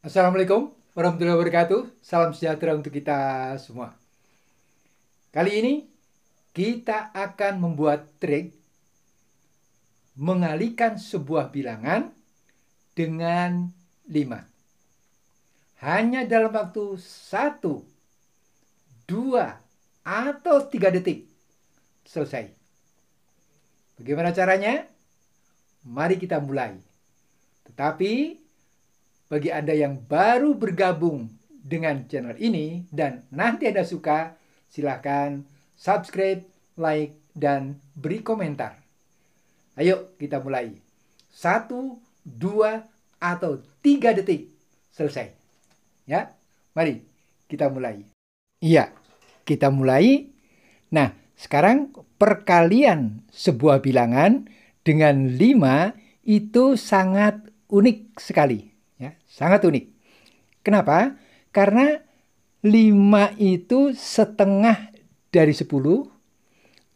Assalamualaikum warahmatullahi wabarakatuh. Salam sejahtera untuk kita semua. Kali ini kita akan membuat trik mengalihkan sebuah bilangan dengan 5. Hanya dalam waktu 1, 2, atau 3 detik selesai. Bagaimana caranya? Mari kita mulai. Tetapi bagi Anda yang baru bergabung dengan channel ini dan nanti Anda suka, silahkan subscribe, like, dan beri komentar. Ayo kita mulai. Satu, dua, atau tiga detik. Selesai. Ya, mari kita mulai. Iya, kita mulai. Nah, sekarang perkalian sebuah bilangan dengan lima itu sangat unik sekali. Ya, sangat unik. Kenapa? Karena 5 itu setengah dari 10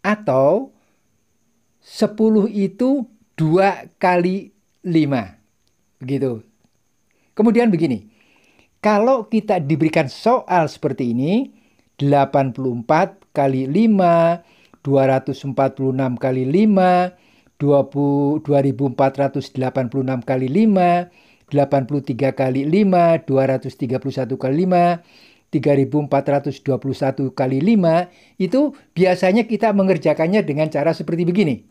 atau 10 itu 2 kali 5. Begitu. Kemudian begini. Kalau kita diberikan soal seperti ini, 84 kali 5, 246 kali 5, 20, 2486 kali 5, 83 kali 5, 231 kali 5, 3421 kali 5, itu biasanya kita mengerjakannya dengan cara seperti begini.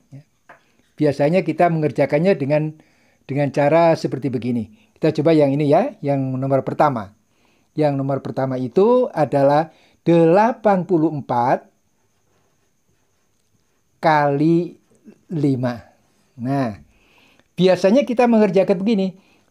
Biasanya kita mengerjakannya dengan dengan cara seperti begini. Kita coba yang ini ya, yang nomor pertama. Yang nomor pertama itu adalah 84 kali 5. Nah, biasanya kita mengerjakan begini.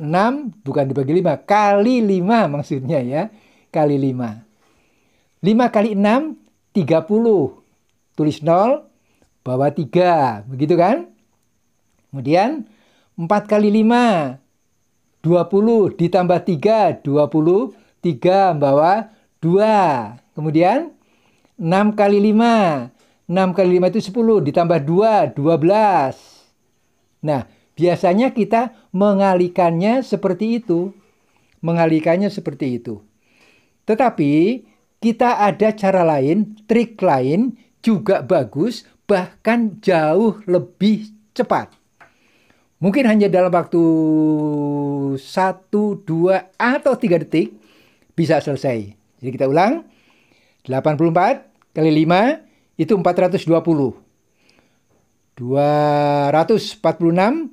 6 bukan dibagi 5 kali 5 maksudnya ya kali 5 5 kali 6 30 tulis 0 bawah 3 begitu kan kemudian 4 kali 5 20 ditambah 3 20 3 bawah 2 kemudian 6 kali 5 6 kali 5 itu 10 ditambah 2 12 nah Biasanya kita mengalikannya seperti itu. mengalikannya seperti itu. Tetapi kita ada cara lain, trik lain juga bagus, bahkan jauh lebih cepat. Mungkin hanya dalam waktu 1, 2, atau 3 detik bisa selesai. Jadi kita ulang. 84 kali 5 itu 420. 246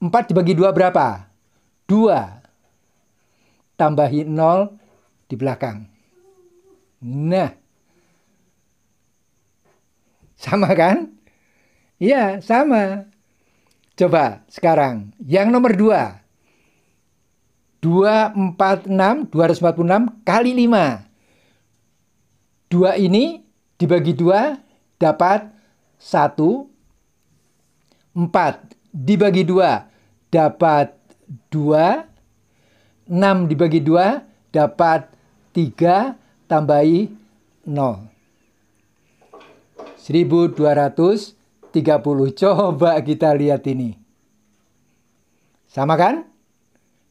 4 dibagi 2 berapa? 2. Tambahin 0 di belakang. Nah. Sama kan? Iya, sama. Coba sekarang. Yang nomor 2. 2, 4, 6. 246 kali 5. 2 ini dibagi 2 dapat 1. 4 dibagi 2 dapat 2, 6 dibagi 2 dapat 3, tambahi 0. 1230, coba kita lihat ini. Sama kan?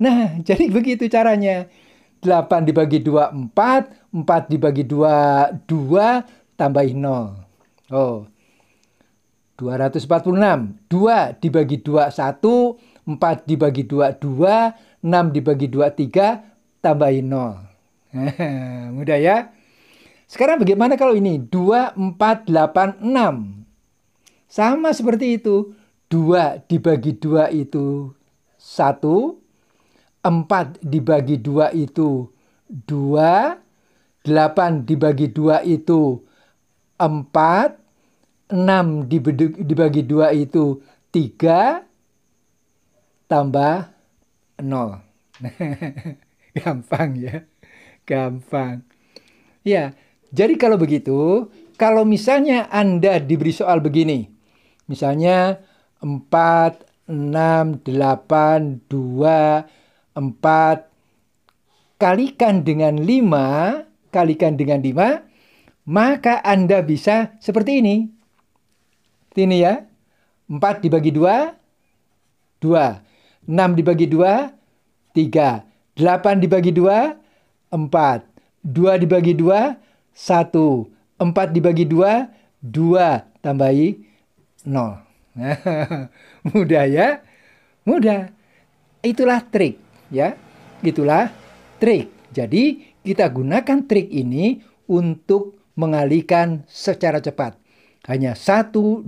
Nah, jadi begitu caranya. 8 dibagi 2, 4. 4 dibagi 2, 2. Tambahin 0. Oh, 246. 2 dibagi 2, 1. 4 dibagi 2, 2. 6 dibagi 2, 3. Tambahin 0. Mudah ya? Sekarang bagaimana kalau ini? 2, 4, 8, 6. Sama seperti itu. 2 dibagi 2 itu 1. 4 dibagi 2 itu 2. 8 dibagi 2 itu 4. 6 dibagi 2 itu 3. 3 tambah 0. Gampang ya. Gampang. Ya, jadi kalau begitu, kalau misalnya Anda diberi soal begini. Misalnya 4, 6, 8, 2, 4. Kalikan dengan 5, kalikan dengan 5, maka Anda bisa seperti ini. ini ya. 4 dibagi 2, 2. 6 dibagi 2, 3. 8 dibagi 2, 4. 2 dibagi 2, 1. 4 dibagi 2, 2. Tambahi 0. Mudah ya? Mudah. Itulah trik ya. Itulah trik. Jadi kita gunakan trik ini untuk mengalihkan secara cepat. Hanya 1, 2,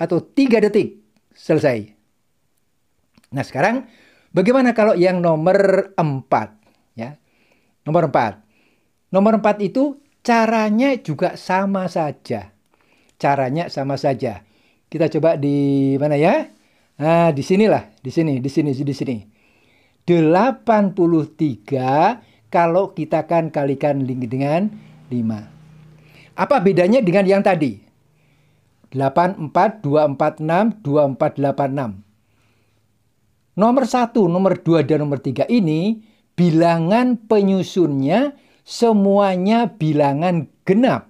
atau 3 detik. Selesai. Nah sekarang bagaimana kalau yang nomor empat ya? Nomor empat Nomor empat itu caranya juga sama saja. Caranya sama saja. Kita coba di mana ya? Nah, di sinilah, di sini, di sini, di sini. 83 kalau kita kan kalikan dengan 5. Apa bedanya dengan yang tadi? 84, 246, 2486. Nomor satu, nomor dua, dan nomor tiga ini bilangan penyusunnya semuanya bilangan genap.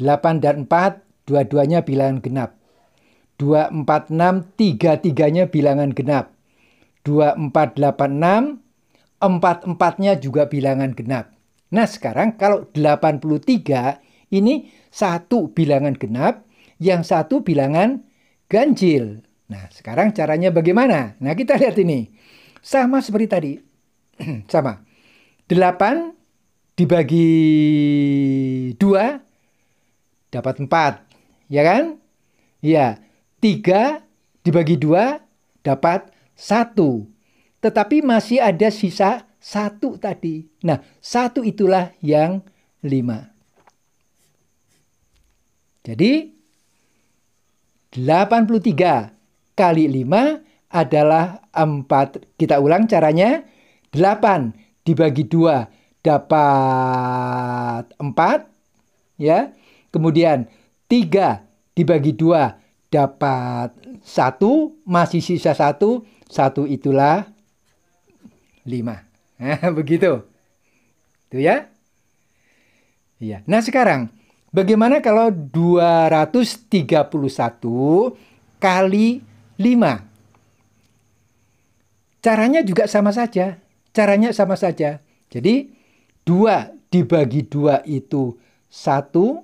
8 dan 4, dua-duanya bilangan genap. 2, 4, 6, tiga-tiganya bilangan genap. 2, 4, 8, 6, empat-empatnya juga bilangan genap. Nah sekarang kalau 83 ini satu bilangan genap, yang satu bilangan ganjil. Nah, sekarang caranya bagaimana? Nah, kita lihat ini. Sama seperti tadi. Sama. 8 dibagi 2 dapat 4. Ya kan? Iya. 3 dibagi 2 dapat 1. Tetapi masih ada sisa 1 tadi. Nah, 1 itulah yang 5. Jadi 83 kali 5 adalah 4. Kita ulang caranya. 8 dibagi 2 dapat 4. Ya. Kemudian 3 dibagi 2 dapat 1. Masih sisa 1. 1 itulah 5. Nah, begitu. Itu ya. Iya. Nah sekarang, bagaimana kalau 231 kali Lima, caranya juga sama saja. Caranya sama saja. Jadi, dua dibagi dua itu satu,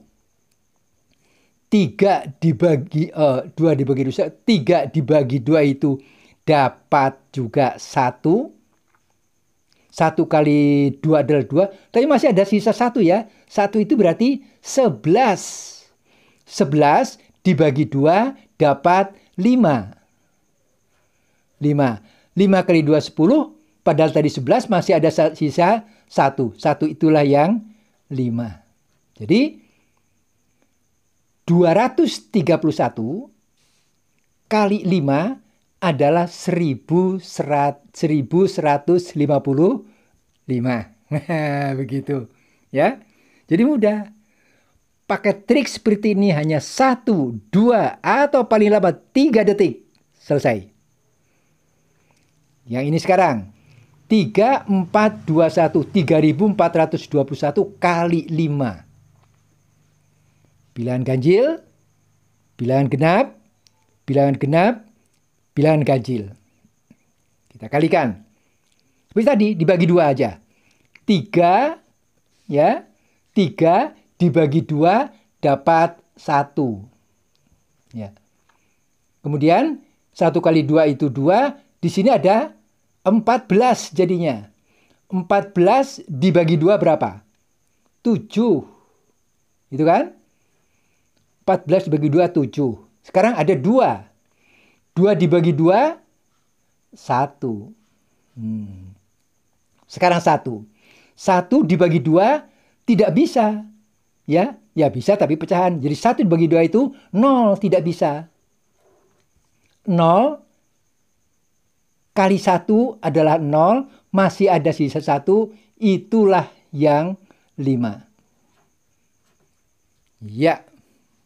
tiga dibagi uh, dua dibagi dua, tiga dibagi dua itu dapat juga satu. Satu kali dua adalah dua, tapi masih ada sisa satu ya. Satu itu berarti sebelas. Sebelas dibagi dua dapat lima. 5. 5 kali 2 10, padahal tadi 11 masih ada sisa 1. 1 itulah yang 5. Jadi 231 kali 5 adalah 1155. begitu ya. Jadi mudah. Pakai trik seperti ini hanya 1, 2 atau paling lama 3 detik. Selesai. Yang ini sekarang. 3421 3421 kali 5. Bilangan ganjil, bilangan genap, bilangan genap, bilangan ganjil. Kita kalikan. Seperti tadi dibagi dua aja. 3 ya. 3 dibagi 2 dapat 1. Ya. Kemudian 1 kali 2 itu 2. Di sini ada 14 jadinya. 14 dibagi 2 berapa? 7. Itu kan? 14 dibagi 2, 7. Sekarang ada 2. 2 dibagi 2, 1. Hmm. Sekarang 1. 1 dibagi 2 tidak bisa. Ya, ya bisa tapi pecahan. Jadi 1 dibagi 2 itu 0 tidak bisa. 0 kali satu adalah nol, masih ada sisa satu, itulah yang lima. Ya,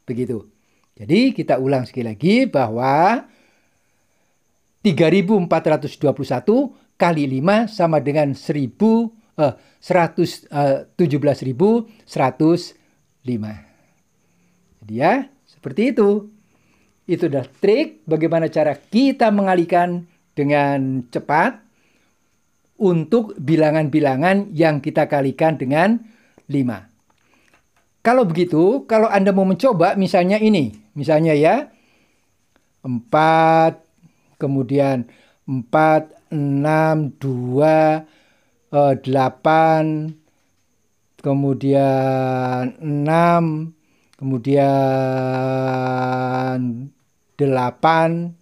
begitu. Jadi kita ulang sekali lagi bahwa 3421 kali 5 sama dengan 1000 eh, 100 eh, 17105. Jadi ya, seperti itu. Itu adalah trik bagaimana cara kita mengalihkan dengan cepat untuk bilangan-bilangan yang kita kalikan dengan 5. Kalau begitu, kalau Anda mau mencoba misalnya ini, misalnya ya 4 kemudian 4 6 2 8 kemudian 6 kemudian 8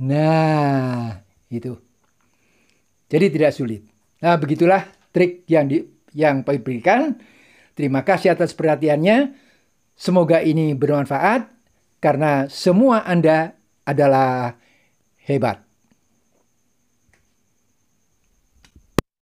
Nah, itu. Jadi tidak sulit. Nah, begitulah trik yang di, yang diberikan. Terima kasih atas perhatiannya. Semoga ini bermanfaat karena semua Anda adalah hebat.